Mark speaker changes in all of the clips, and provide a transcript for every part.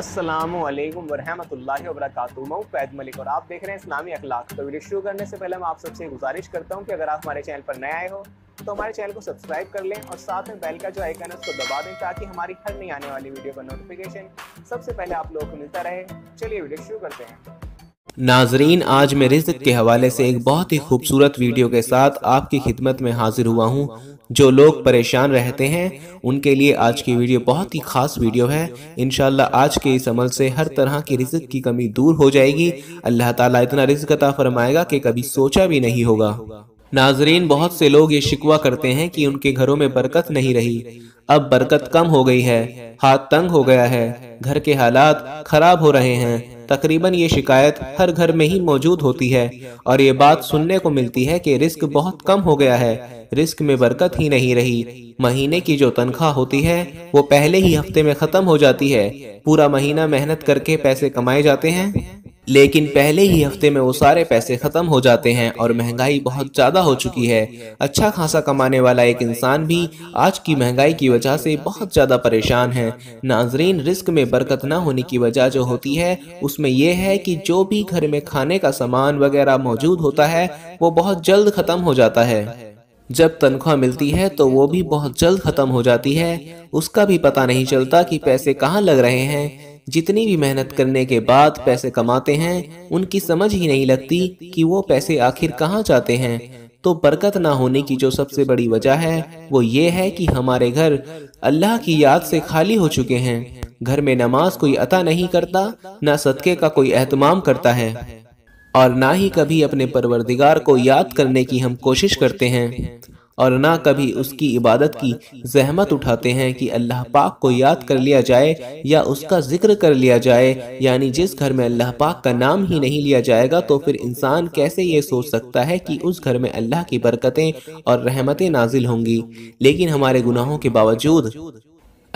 Speaker 1: السلام علیکم ورحمۃ اللہ وبرکاتہ مئو فید ملک اور آپ دیکھ رہے ہیں اسلامی اخلاق تو ویڈیو شروع کرنے سے پہلے میں آپ سب سے گزارش کرتا ہوں کہ اگر آپ ہمارے چینل پر نئے آئے ہو تو ہمارے چینل کو سبسکرائب کر لیں اور ساتھ میں بیل کا جو آئیکن ہے اس کو دبا دیں تاکہ ہماری ہر نئی آنے والی ویڈیو کا نوٹیفیکیشن سب سے پہلے آپ لوگوں کو ملتا رہے چلیے ویڈیو شروع کرتے ہیں ناظرین آج میں رزق کے حوالے سے ایک بہت ہی خوبصورت ویڈیو کے ساتھ آپ کی خدمت میں حاضر ہوا ہوں جو لوگ پریشان رہتے ہیں ان کے لیے آج کی ویڈیو بہت ہی خاص ویڈیو ہے انشاءاللہ آج کے اس عمل سے ہر طرح کی رزق کی کمی دور ہو جائے گی اللہ تعالیٰ اتنا رزق عطا فرمائے گا کہ کبھی سوچا بھی نہیں ہوگا ناظرین بہت سے لوگ یہ شکوا کرتے ہیں کہ ان کے گھروں میں برکت نہیں رہی اب برکت کم ہو گئی ہے ہاتھ تنگ ہو گیا ہے گھر کے حالات خراب ہو رہے ہیں تقریباً یہ شکایت ہر گھر میں ہی موجود ہوتی ہے اور یہ بات سننے کو ملتی ہے کہ رزق بہت کم ہو گیا ہے رزق میں برکت ہی نہیں رہی مہینے کی جو تنخواہ ہوتی ہے وہ پہلے ہی ہفتے میں ختم ہو جاتی ہے پورا مہینہ محنت کر کے پیسے کمائے جاتے ہیں لیکن پہلے ہی ہفتے میں وہ سارے پیسے ختم ہو جاتے ہیں اور مہنگائی بہت زیادہ ہو چکی ہے اچھا خاصا کمانے والا ایک انسان بھی آج کی مہنگائی کی وجہ سے بہت زیادہ پریشان ہے ناظرین رزق میں برکت نہ ہونے کی وجہ جو ہوتی ہے اس میں یہ ہے کہ جو بھی گھر میں کھانے کا سامان وغیرہ موجود ہوتا ہے وہ بہت جلد ختم ہو جاتا ہے جب تنخواہ ملتی ہے تو وہ بھی بہت جلد ختم ہو جاتی ہے اس کا بھی پتہ نہیں چلتا کہ پیسے کہاں لگ رہے ہیں جتنی بھی محنت کرنے کے بعد پیسے کماتے ہیں ان کی سمجھ ہی نہیں لگتی کہ وہ پیسے آخر کہاں جاتے ہیں تو برکت نہ ہونے کی جو سب سے بڑی وجہ ہے وہ یہ ہے کہ ہمارے گھر اللہ کی یاد سے خالی ہو چکے ہیں گھر میں نماز کوئی عطا نہیں کرتا نہ صدقے کا کوئی اہتمام کرتا ہے اور نہ ہی کبھی اپنے پروردگار کو یاد کرنے کی ہم کوشش کرتے ہیں اور نہ کبھی اس کی عبادت کی زحمت اٹھاتے ہیں کہ اللہ پاک کو یاد کر لیا جائے یا اس کا ذکر کر لیا جائے یعنی جس گھر میں اللہ پاک کا نام ہی نہیں لیا جائے گا تو پھر انسان کیسے یہ سوچ سکتا ہے کہ اس گھر میں اللہ کی برکتیں اور رحمتیں نازل ہوں گی لیکن ہمارے گناہوں کے باوجود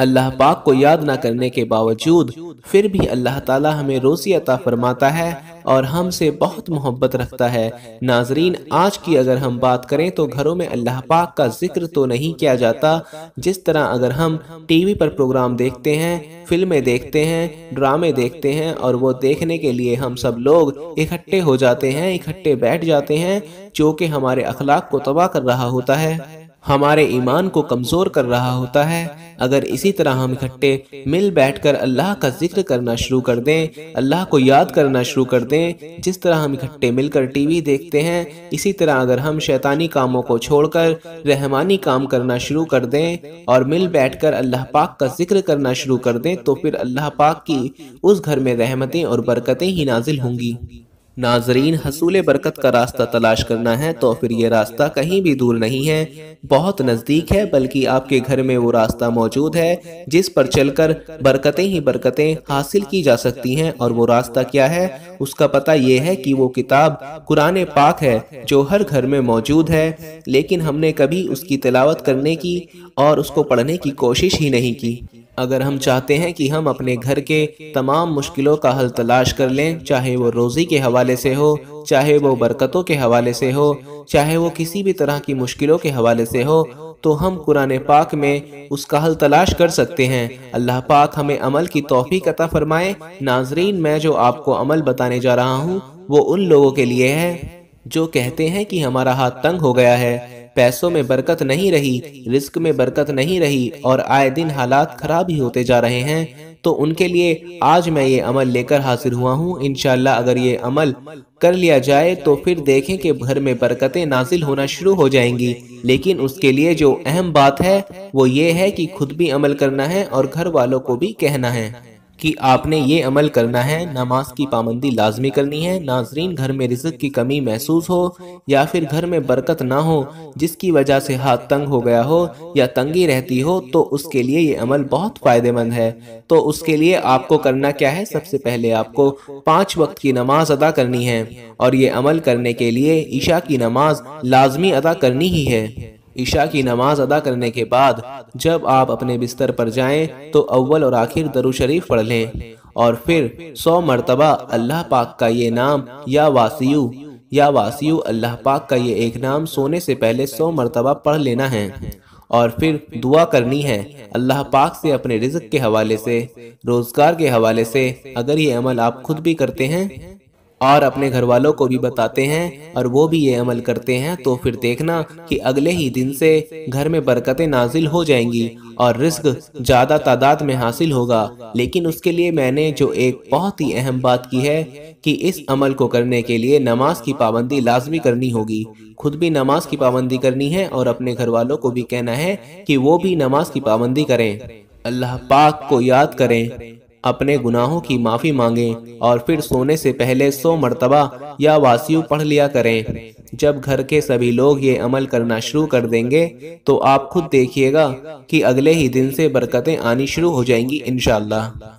Speaker 1: اللہ پاک کو یاد نہ کرنے کے باوجود پھر بھی اللہ تعالی ہمیں روزی عطا فرماتا ہے اور ہم سے بہت محبت رکھتا ہے ناظرین آج کی اگر ہم بات کریں تو گھروں میں اللہ پاک کا ذکر تو نہیں کیا جاتا جس طرح اگر ہم ٹی وی پر پروگرام دیکھتے ہیں فلمیں دیکھتے ہیں ڈرامے دیکھتے ہیں اور وہ دیکھنے کے لیے ہم سب لوگ اکٹھے ہو جاتے ہیں اکٹھے بیٹھ جاتے ہیں جو کہ ہمارے اخلاق کو تباہ کر رہا ہوتا ہے ہمارے ایمان کو کمزور کر رہا ہوتا ہے اگر اسی طرح ہم اکٹھے مل بیٹھ کر اللہ کا ذکر کرنا شروع کر دیں اللہ کو یاد کرنا شروع کر دیں جس طرح ہم اکٹھے مل کر ٹی وی دیکھتے ہیں اسی طرح اگر ہم شیطانی کاموں کو چھوڑ کر رحمانی کام کرنا شروع کر دیں اور مل بیٹھ کر اللہ پاک کا ذکر کرنا شروع کر دیں تو پھر اللہ پاک کی اس گھر میں رحمتیں اور برکتیں ہی نازل ہوں گی ناظرین حصول برکت کا راستہ تلاش کرنا ہے تو پھر یہ راستہ کہیں بھی دور نہیں ہے بہت نزدیک ہے بلکہ آپ کے گھر میں وہ راستہ موجود ہے جس پر چل کر برکتیں ہی برکتیں حاصل کی جا سکتی ہیں اور وہ راستہ کیا ہے اس کا پتہ یہ ہے کہ وہ کتاب قرآن پاک ہے جو ہر گھر میں موجود ہے لیکن ہم نے کبھی اس کی تلاوت کرنے کی اور اس کو پڑھنے کی کوشش ہی نہیں کی اگر ہم چاہتے ہیں کہ ہم اپنے گھر کے تمام مشکلوں کا حل تلاش کر لیں چاہے وہ روزی کے حوالے سے ہو چاہے وہ برکتوں کے حوالے سے ہو چاہے وہ کسی بھی طرح کی مشکلوں کے حوالے سے ہو تو ہم قرآن پاک میں اس کا حل تلاش کر سکتے ہیں اللہ پاک ہمیں عمل کی توفیق عطا فرمائے ناظرین میں جو آپ کو عمل بتانے جا رہا ہوں وہ ان لوگوں کے لیے ہے جو کہتے ہیں کہ ہمارا ہاتھ تنگ ہو گیا ہے پیسوں میں برکت نہیں رہی رزق میں برکت نہیں رہی اور آئے دن حالات خراب ہی ہوتے جا رہے ہیں تو ان کے لیے آج میں یہ عمل لے کر حاصل ہوا ہوں انشاءاللہ اگر یہ عمل کر لیا جائے تو پھر دیکھیں کہ گھر میں برکتیں نازل ہونا شروع ہو جائیں گی لیکن اس کے لیے جو اہم بات ہے وہ یہ ہے کہ خود بھی عمل کرنا ہے اور گھر والوں کو بھی کہنا ہے کہ آپ نے یہ عمل کرنا ہے نماز کی پابندی لازمی کرنی ہے ناظرین گھر میں رزق کی کمی محسوس ہو یا پھر گھر میں برکت نہ ہو جس کی وجہ سے ہاتھ تنگ ہو گیا ہو یا تنگی رہتی ہو تو اس کے لیے یہ عمل بہت فائدہ مند ہے تو اس کے لیے آپ کو کرنا کیا ہے سب سے پہلے آپ کو پانچ وقت کی نماز ادا کرنی ہے اور یہ عمل کرنے کے لیے عشاء کی نماز لازمی ادا کرنی ہی ہے عشاء کی نماز ادا کرنے کے بعد جب آپ اپنے بستر پر جائیں تو اول اور آخر درو شریف پڑھ لیں اور پھر سو مرتبہ اللہ پاک کا یہ نام یا واسیو یا واسیو اللہ پاک کا یہ ایک نام سونے سے پہلے سو مرتبہ پڑھ لینا ہے اور پھر دعا کرنی ہے اللہ پاک سے اپنے رزق کے حوالے سے روزگار کے حوالے سے اگر یہ عمل آپ خود بھی کرتے ہیں اور اپنے گھر والوں کو بھی بتاتے ہیں اور وہ بھی یہ عمل کرتے ہیں تو پھر دیکھنا کہ اگلے ہی دن سے گھر میں برکتیں نازل ہو جائیں گی اور رزق زیادہ تعداد میں حاصل ہوگا لیکن اس کے لیے میں نے جو ایک بہت ہی اہم بات کی ہے کہ اس عمل کو کرنے کے لیے نماز کی پابندی لازمی کرنی ہوگی خود بھی نماز کی پابندی کرنی ہے اور اپنے گھر والوں کو بھی کہنا ہے کہ وہ بھی نماز کی پابندی کریں اللہ پاک کو یاد کریں اپنے گناہوں کی معافی مانگیں اور پھر سونے سے پہلے سو مرتبہ یا واسیو پڑھ لیا کریں جب گھر کے سبھی لوگ یہ عمل کرنا شروع کر دیں گے تو آپ خود دیکھیے گا کہ اگلے ہی دن سے برکتیں آنی شروع ہو جائیں گی انشاءاللہ